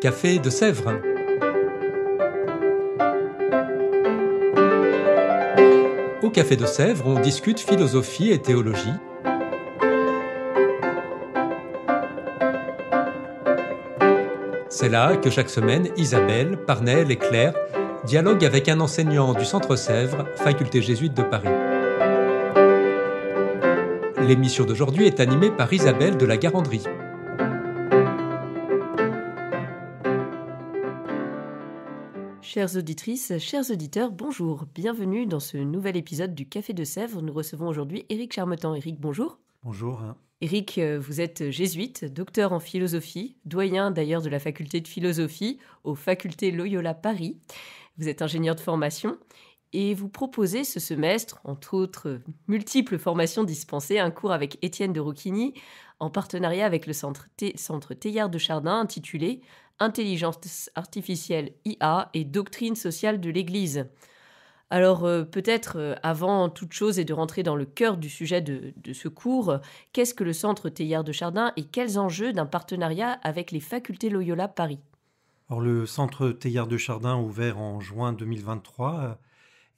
Café de Sèvres. Au Café de Sèvres, on discute philosophie et théologie. C'est là que chaque semaine, Isabelle, Parnell et Claire dialoguent avec un enseignant du Centre Sèvres, faculté jésuite de Paris. L'émission d'aujourd'hui est animée par Isabelle de la Garandrie. Chères auditrices, chers auditeurs, bonjour. Bienvenue dans ce nouvel épisode du Café de Sèvres. Nous recevons aujourd'hui Éric Charmetan. Éric, bonjour. Bonjour. Hein. Éric, euh, vous êtes jésuite, docteur en philosophie, doyen d'ailleurs de la faculté de philosophie aux facultés Loyola Paris. Vous êtes ingénieur de formation et vous proposez ce semestre, entre autres multiples formations dispensées, un cours avec Étienne de Rouquigny en partenariat avec le centre, Teillard de Chardin intitulé intelligence artificielle IA et doctrine sociale de l'Église. Alors euh, peut-être euh, avant toute chose et de rentrer dans le cœur du sujet de, de ce cours, qu'est-ce que le Centre Théière de Chardin et quels enjeux d'un partenariat avec les facultés Loyola Paris Alors le Centre Théière de Chardin ouvert en juin 2023 euh,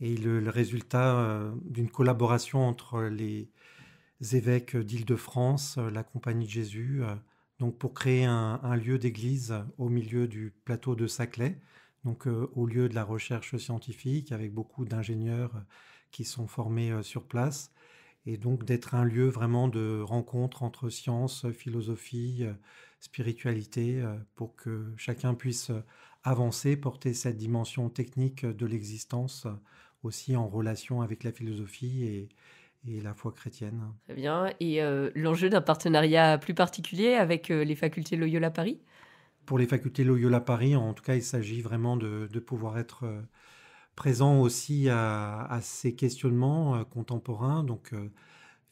est le, le résultat d'une collaboration entre les évêques d'Île-de-France, la Compagnie de Jésus, donc pour créer un, lieu d'église au milieu du plateau de Saclay, donc euh, au lieu de la recherche scientifique, avec beaucoup d'ingénieurs euh, qui sont formés euh, sur place, et donc d'être un lieu vraiment de rencontre entre science, philosophie, spiritualité, pour que chacun puisse avancer, porter cette dimension technique de l'existence aussi en relation avec la philosophie et, et la foi chrétienne. Très bien. Et euh, l'enjeu d'un partenariat plus particulier avec euh, les facultés Loyola Paris Pour les facultés Loyola Paris, en tout cas, il s'agit vraiment de, pouvoir être euh, présent aussi à, ces questionnements contemporains. Donc,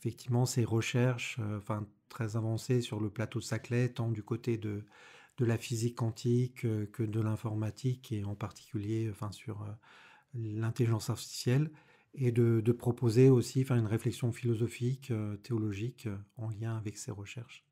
effectivement, ces recherches enfin, très avancées sur le plateau de Saclay, tant du côté de, de la physique quantique que de l'informatique, et en particulier enfin, sur l'intelligence artificielle et de, proposer aussi une réflexion philosophique, euh, théologique euh, en lien avec ses recherches.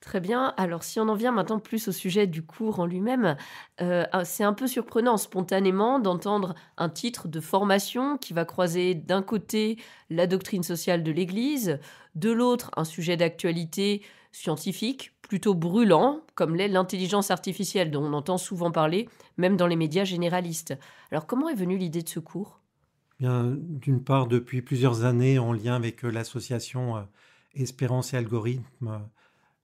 Très bien. Alors, si on en vient maintenant plus au sujet du cours en lui-même, euh, ah, c'est un peu surprenant spontanément d'entendre un titre de formation qui va croiser d'un côté la doctrine sociale de l'Église, de l'autre un sujet d'actualité scientifique plutôt brûlant, comme l'est l'intelligence artificielle dont on entend souvent parler, même dans les médias généralistes. Alors, comment est venue l'idée de ce cours d'une part, depuis plusieurs années, en lien avec euh, l'association euh, Espérance et Algorithmes, euh,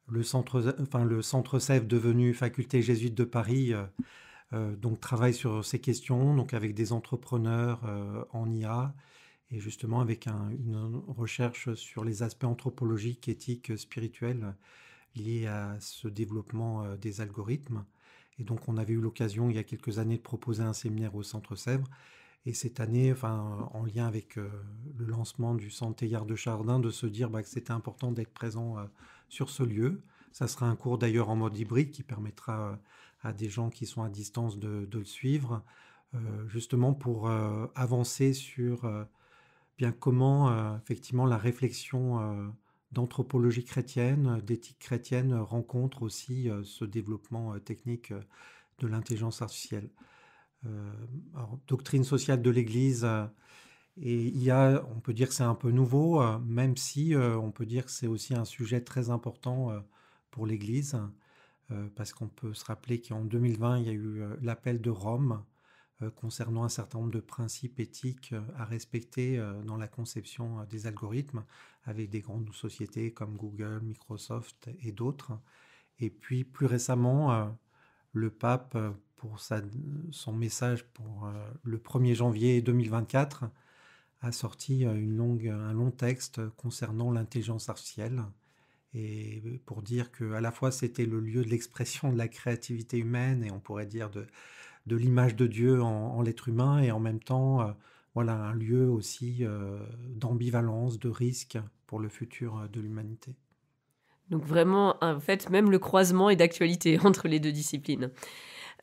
le centre, enfin, devenu Faculté jésuite de Paris, donc travaille sur ces questions, donc avec des entrepreneurs en IA et justement avec une recherche sur les aspects anthropologiques, éthiques, spirituels liés à ce développement des algorithmes. Et donc on avait eu l'occasion il y a quelques années de proposer un séminaire au Centre Sèvres et cette année, enfin, en lien avec euh, le lancement du Centre Théillard de Chardin, de se dire bah, que c'était important d'être présent euh, sur ce lieu. Ça sera un cours d'ailleurs en mode hybride qui permettra euh, à des gens qui sont à distance de, de le suivre, justement pour avancer sur bien comment effectivement la réflexion d'anthropologie chrétienne, d'éthique chrétienne rencontre aussi ce développement technique de l'intelligence artificielle. Euh, alors, doctrine sociale de l'Église. Euh, et il y a, on peut dire que c'est un peu nouveau, euh, même si on peut dire que c'est aussi un sujet très important pour l'Église, parce qu'on peut se rappeler qu'en 2020, il y a eu l'appel de Rome concernant un certain nombre de principes éthiques à respecter dans la conception des algorithmes avec des grandes sociétés comme Google, Microsoft et d'autres. Et puis plus récemment, le pape euh, pour son message pour euh, le 1er janvier 2024 a sorti euh, un long texte concernant l'intelligence artificielle et pour dire que à la fois c'était le lieu de l'expression de la créativité humaine et on pourrait dire de, l'image de Dieu en, l'être humain et en même temps voilà un lieu aussi d'ambivalence, de risque pour le futur de l'humanité. Donc vraiment, en fait, même le croisement est d'actualité entre les deux disciplines.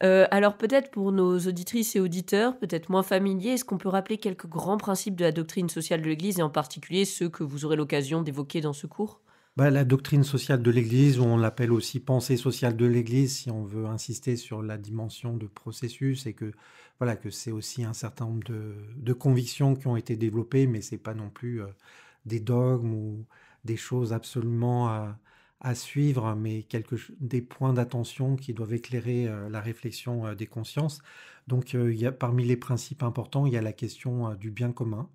Euh, alors peut-être pour nos auditrices et auditeurs, peut-être moins familiers, est-ce qu'on peut rappeler quelques grands principes de la doctrine sociale de l'Église et en particulier ceux que vous aurez l'occasion d'évoquer dans ce cours bah, La doctrine sociale de l'Église, ou on l'appelle aussi pensée sociale de l'Église, si on veut insister sur la dimension de processus et que voilà que c'est aussi un certain nombre de, convictions qui ont été développées, mais c'est pas non plus euh, des dogmes ou des choses absolument euh, à suivre, mais quelques, des points d'attention qui doivent éclairer euh, la réflexion euh, des consciences. Donc, euh, y a, parmi les principes importants, il y a la question du bien commun.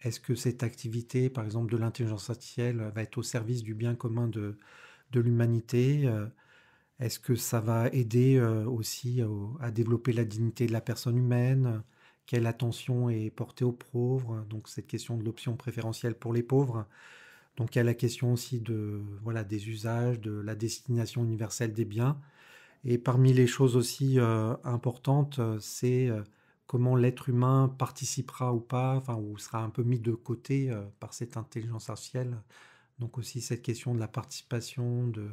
Est-ce que cette activité, par exemple, de l'intelligence artificielle va être au service du bien commun de, de l'humanité Est-ce que ça va aider aussi à développer la dignité de la personne humaine Quelle attention est portée aux pauvres Donc, cette question de l'option préférentielle pour les pauvres. Donc il y a la question aussi de voilà des usages, de la destination universelle des biens. Et parmi les choses aussi euh, importantes, euh, c'est euh, comment l'être humain participera ou pas, enfin ou sera un peu mis de côté par cette intelligence artificielle. Donc aussi cette question de la participation, de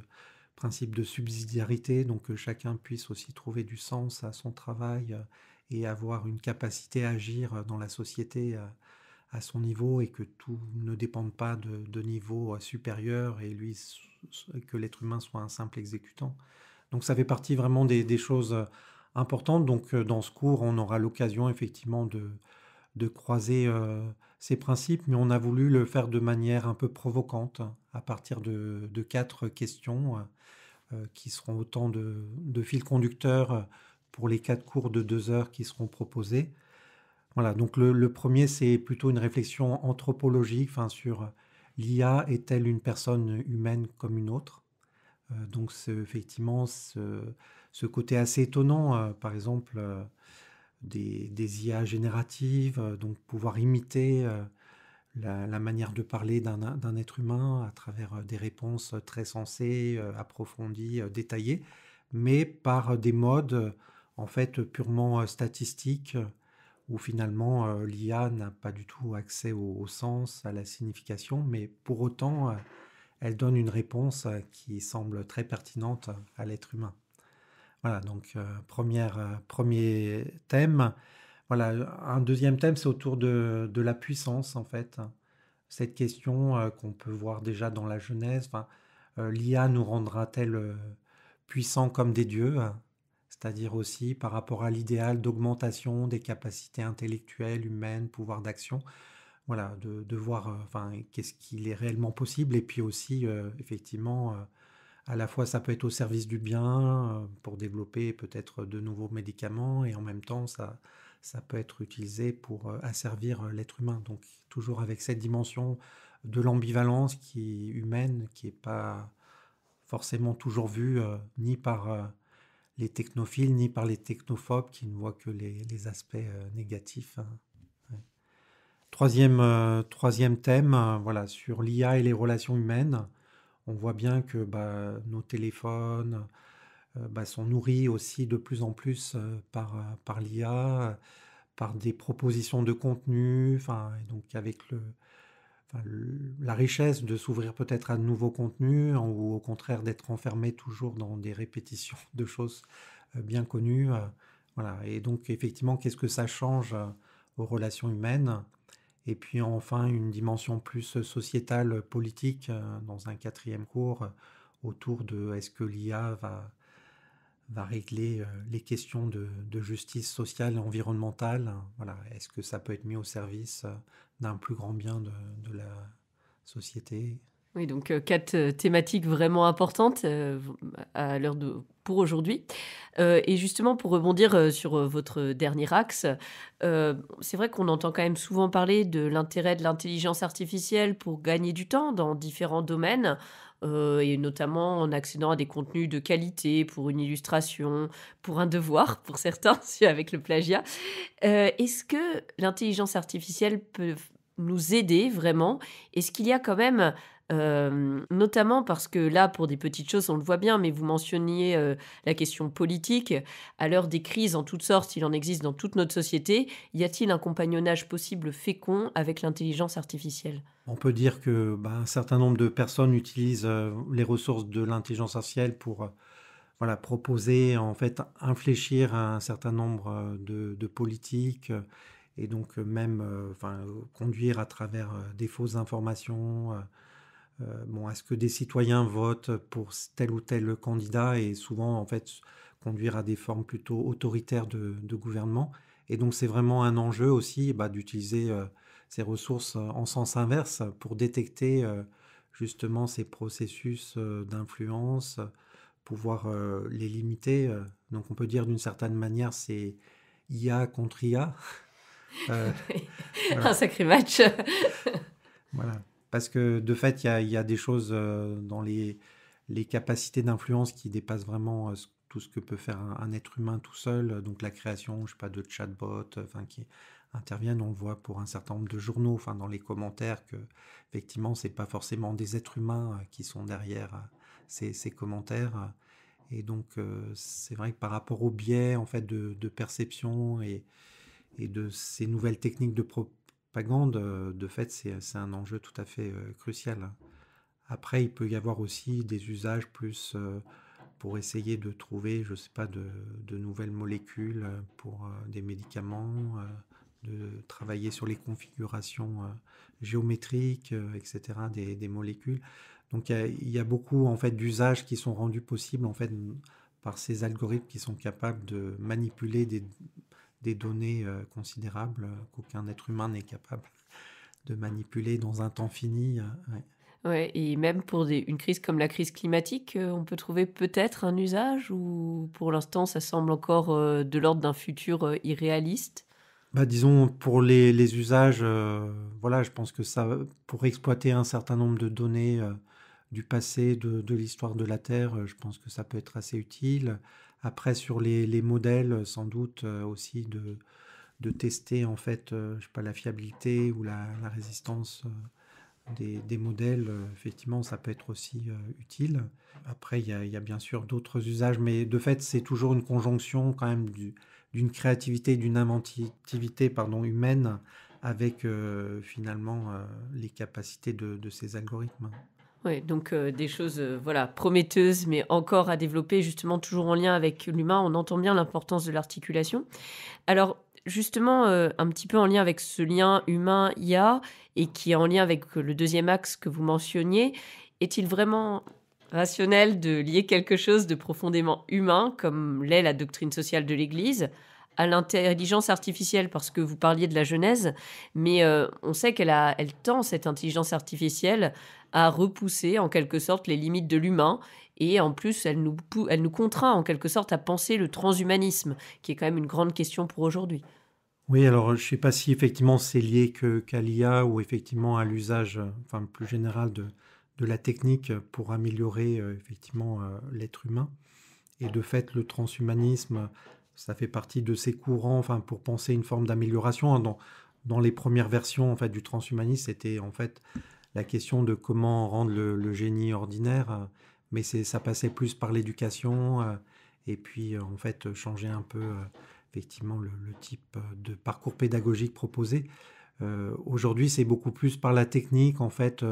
principe de subsidiarité, donc que chacun puisse aussi trouver du sens à son travail et avoir une capacité à agir dans la société à son niveau et que tout ne dépende pas de, niveau euh, supérieur et lui que l'être humain soit un simple exécutant. Donc ça fait partie vraiment des, choses euh, importantes. Donc euh, dans ce cours, on aura l'occasion effectivement de, croiser ces principes, mais on a voulu le faire de manière un peu provocante hein, à partir de, quatre questions qui seront autant de, de fils conducteurs pour les quatre cours de deux heures qui seront proposés. Voilà, donc le, premier, c'est plutôt une réflexion anthropologique sur euh, l'IA est-elle une personne humaine comme une autre euh, Donc c'est effectivement ce, côté assez étonnant, euh, par exemple, des, IA génératives, donc pouvoir imiter la, la, manière de parler d'un être humain à travers des réponses très sensées, approfondies, détaillées, mais par des modes en fait purement statistiques où finalement euh, l'IA n'a pas du tout accès au, sens, à la signification, mais pour autant, euh, elle donne une réponse euh, qui semble très pertinente à l'être humain. Voilà, donc première, premier thème. Voilà, un deuxième thème, c'est autour de, la puissance, en fait. Cette question qu'on peut voir déjà dans la Genèse, l'IA nous rendra-t-elle puissants comme des dieux c'est-à-dire aussi par rapport à l'idéal d'augmentation des capacités intellectuelles, humaines, pouvoir d'action. Voilà, de, de voir euh, enfin, qu'est-ce qu'il est réellement possible et puis aussi, euh, effectivement, euh, à la fois ça peut être au service du bien pour développer peut-être de nouveaux médicaments et en même temps ça, ça peut être utilisé pour asservir l'être humain. Donc toujours avec cette dimension de l'ambivalence qui est humaine, qui n'est pas forcément toujours vue ni par les technophiles ni par les technophobes qui ne voient que les, aspects euh, négatifs. Hein. Euh, troisième, thème, euh, voilà, sur l'IA et les relations humaines. On voit bien que bah, nos téléphones bah, sont nourris aussi de plus en plus par, l'IA, par des propositions de contenu, enfin, donc avec le, la richesse de s'ouvrir peut-être à de nouveaux contenus ou au contraire d'être enfermé toujours dans des répétitions de choses euh, bien connues. Euh, voilà. Et donc effectivement, qu'est-ce que ça change euh, aux relations humaines et puis enfin, une dimension plus sociétale, politique, dans un quatrième cours, autour de est-ce que l'IA va va régler euh, les questions de, justice sociale et environnementale. Voilà, est-ce que ça peut être mis au service euh, d'un plus grand bien de la société oui, donc euh, quatre euh, thématiques vraiment importantes euh, à l'heure de pour aujourd'hui. et justement, pour rebondir sur votre dernier axe, c'est vrai qu'on entend quand même souvent parler de l'intérêt de l'intelligence artificielle pour gagner du temps dans différents domaines. et notamment en accédant à des contenus de qualité pour une illustration, pour un devoir, pour certains, avec le plagiat. Est-ce que l'intelligence artificielle peut nous aider vraiment Est-ce qu'il y a quand même euh, notamment parce que là, pour des petites choses, on le voit bien, mais vous mentionniez euh, la question politique. À l'heure des crises en toutes sortes, il en existe dans toute notre société, y a-t-il un compagnonnage possible fécond avec l'intelligence artificielle On peut dire que ben, un certain nombre de personnes utilisent euh, les ressources de l'intelligence artificielle pour voilà, proposer, en fait, infléchir un certain nombre de, de politiques et donc même enfin, conduire à travers des fausses informations. Euh, bon, est-ce que des citoyens votent pour tel ou tel candidat et souvent en fait conduire à des formes plutôt autoritaires de, gouvernement. Et donc c'est vraiment un enjeu aussi bah, d'utiliser euh, ces ressources euh, en sens inverse pour détecter justement ces processus d'influence, pouvoir les limiter. Donc on peut dire d'une certaine manière c'est IA contre IA. Un sacré match. voilà parce que de fait, il y, a, des choses euh, dans les, capacités d'influence qui dépassent vraiment euh, tout ce que peut faire un, être humain tout seul. Donc la création, je sais pas, de chatbots, euh, enfin qui interviennent, on le voit pour un certain nombre de journaux, enfin dans les commentaires que effectivement c'est pas forcément des êtres humains qui sont derrière ces, commentaires. Et donc c'est vrai que par rapport au biais en fait de, perception et, et de ces nouvelles techniques de propagande, euh, de fait, c'est un enjeu tout à fait euh, crucial. Après, il peut y avoir aussi des usages plus euh, pour essayer de trouver, je ne sais pas, de, nouvelles molécules pour des médicaments, de travailler sur les configurations géométriques, etc., des, molécules. Donc il y, y a beaucoup en fait d'usages qui sont rendus possibles en fait par ces algorithmes qui sont capables de manipuler des, des données euh, considérables euh, qu'aucun être humain n'est capable de manipuler dans un temps fini. Euh, et même pour une crise comme la crise climatique, on peut trouver peut-être un usage ou pour l'instant ça semble encore de l'ordre d'un futur irréaliste bah, Disons, pour les, usages, voilà, je pense que ça, pour exploiter un certain nombre de données du passé, de l'histoire de la Terre, je pense que ça peut être assez utile. Après, sur les, les modèles, euh, sans doute euh, aussi de, de tester en fait, euh, je sais pas, la fiabilité ou la, résistance des, des, modèles, effectivement, ça peut être aussi utile. Après, il y, a, bien sûr d'autres usages, mais de fait, c'est toujours une conjonction quand même du, d'une créativité, d'une inventivité pardon, humaine avec finalement les capacités de, de ces algorithmes. Oui, donc euh, des choses euh, voilà prometteuses, mais encore à développer, justement toujours en lien avec l'humain. On entend bien l'importance de l'articulation. Alors justement, euh, un petit peu en lien avec ce lien humain-IA et qui est en lien avec le deuxième axe que vous mentionniez, est-il vraiment rationnel de lier quelque chose de profondément humain, comme l'est la doctrine sociale de l'Église, à l'intelligence artificielle, parce que vous parliez de la Genèse, mais euh, on sait qu'elle a, elle tend, cette intelligence artificielle, à repousser en quelque sorte les limites de l'humain. Et en plus, elle nous, elle nous contraint en quelque sorte à penser le transhumanisme, qui est quand même une grande question pour aujourd'hui. Oui, alors je ne sais pas si effectivement c'est lié que, qu'à l'IA ou effectivement à l'usage enfin, plus général de, de la technique pour améliorer euh, effectivement euh, l'être humain. Et de fait, le transhumanisme ça fait partie de ces courants, enfin, pour penser une forme d'amélioration. Hein. Dans, les premières versions en fait, du transhumanisme, c'était en fait la question de comment rendre le, génie ordinaire, euh, mais ça passait plus par l'éducation euh, et puis euh, en fait changer un peu effectivement le, type de parcours pédagogique proposé. Aujourd'hui, c'est beaucoup plus par la technique en fait,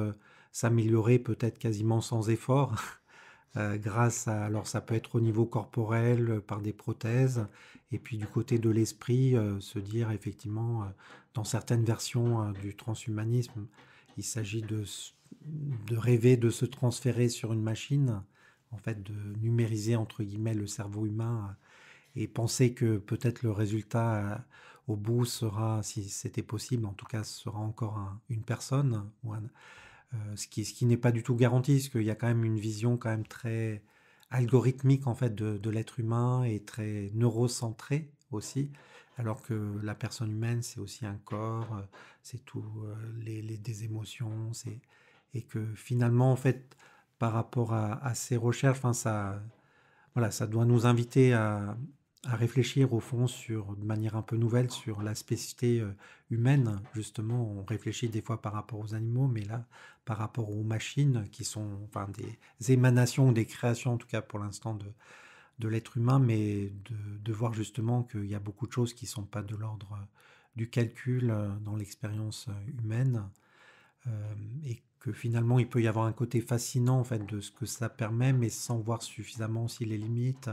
s'améliorer peut-être quasiment sans effort. Euh, grâce à, alors ça peut être au niveau corporel euh, par des prothèses, et puis du côté de l'esprit, euh, se dire effectivement, dans certaines versions hein, du transhumanisme, il s'agit de, de, rêver de se transférer sur une machine, en fait de numériser entre guillemets le cerveau humain, et penser que peut-être le résultat au bout sera, si c'était possible, en tout cas sera encore une personne ou euh, ce qui, ce qui n'est pas du tout garanti, parce qu'il y a quand même une vision quand même très algorithmique en fait de, de l'être humain et très neurocentrée aussi, alors que la personne humaine c'est aussi un corps, euh, c'est tout euh, les, les, des émotions, c'est et que finalement en fait par rapport à, à ces recherches, enfin ça voilà ça doit nous inviter à, à réfléchir au fond sur, de manière un peu nouvelle sur la spécificité euh, humaine. Justement, on réfléchit des fois par rapport aux animaux, mais là, par rapport aux machines qui sont enfin, des émanations, des créations en tout cas pour l'instant de, l'être humain, mais de, voir justement qu'il y a beaucoup de choses qui sont pas de l'ordre euh, du calcul euh, dans l'expérience humaine et que finalement il peut y avoir un côté fascinant en fait de ce que ça permet, mais sans voir suffisamment aussi les limites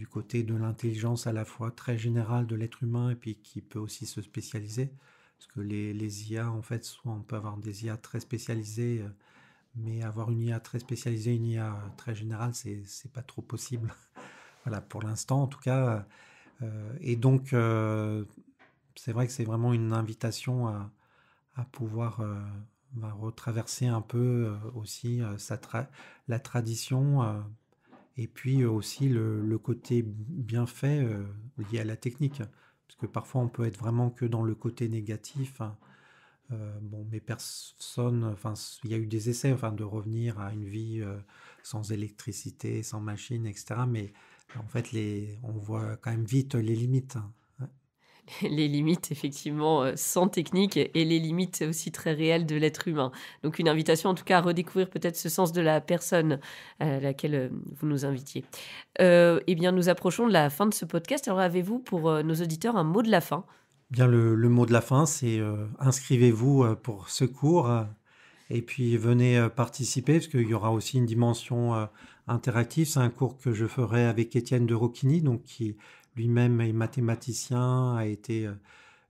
du côté de l'intelligence à la fois très générale de l'être humain et puis qui peut aussi se spécialiser. Parce que les, les IA, en fait, soit on peut avoir des IA très spécialisées, euh, mais avoir une IA très spécialisée, une IA très générale, c'est pas trop possible. voilà, pour l'instant, en tout cas. Euh, euh, et donc, c'est vrai que c'est vraiment une invitation à, pouvoir bah, retraverser un peu aussi sa la tradition et puis euh, aussi le, côté bien fait euh, lié à la technique. Parce que parfois, on peut être vraiment que dans le côté négatif. Hein. Euh, bon, mais personne, enfin, il y a eu des essais, enfin, de revenir à une vie sans électricité, sans machine, etc. Mais en fait, les, on voit quand même vite les limites. Hein. les limites effectivement euh, sans technique et les limites aussi très réelles de l'être humain. Donc une invitation en tout cas à redécouvrir peut-être ce sens de la personne euh, à laquelle euh, vous nous invitiez. eh bien nous approchons de la fin de ce podcast. Alors avez-vous pour nos auditeurs un mot de la fin eh Bien le, mot de la fin c'est inscrivez-vous pour ce cours. Et puis venez participer, parce qu'il y aura aussi une dimension interactive. C'est un cours que je ferai avec Étienne de Rocchini, donc qui lui-même est mathématicien, a été euh,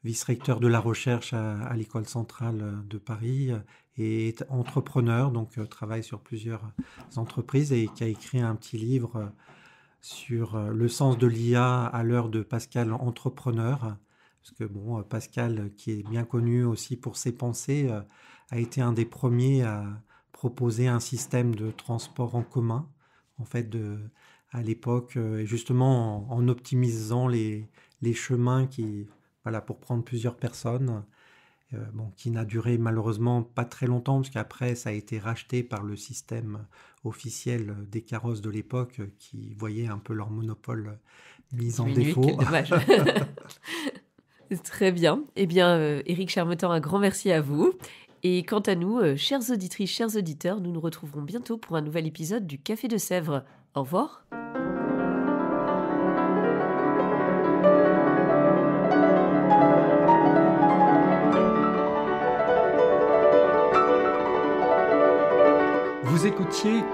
vice-recteur de la recherche à, l'école centrale euh, de Paris euh, et est entrepreneur, donc travaille sur plusieurs entreprises et qui a écrit un petit livre sur le sens de l'IA à l'heure de Pascal entrepreneur. Parce que bon, Pascal, qui est bien connu aussi pour ses pensées, a été un des premiers à proposer un système de transport en commun, en fait, de, à l'époque, euh, justement en, optimisant les, les, chemins qui, voilà, pour prendre plusieurs personnes. Euh, bon, qui n'a duré malheureusement pas très longtemps, parce qu'après ça a été racheté par le système officiel des carrosses de l'époque, euh, qui voyait un peu leur monopole mis en défaut. Très bien. Eh bien, Eric Éric Charmetan, un grand merci à vous. Et quant à nous, chères auditrices, chers auditeurs, nous nous retrouverons bientôt pour un nouvel épisode du Café de Sèvres. Au revoir.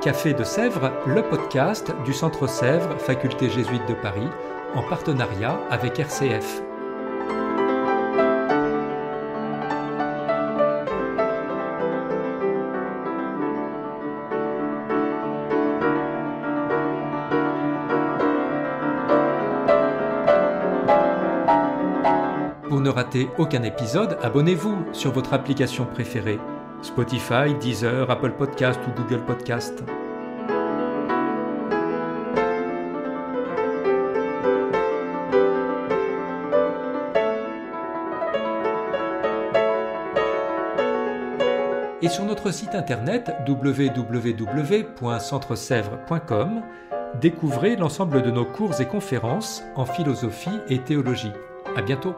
Café de Sèvres, le podcast du Centre Sèvres, Faculté jésuite de Paris, en partenariat avec RCF. Pour ne rater aucun épisode, abonnez-vous sur votre application préférée Spotify, Deezer, Apple Podcast ou Google Podcast. Et sur notre site internet www.centresèvres.com, découvrez l'ensemble de nos cours et conférences en philosophie et théologie. À bientôt!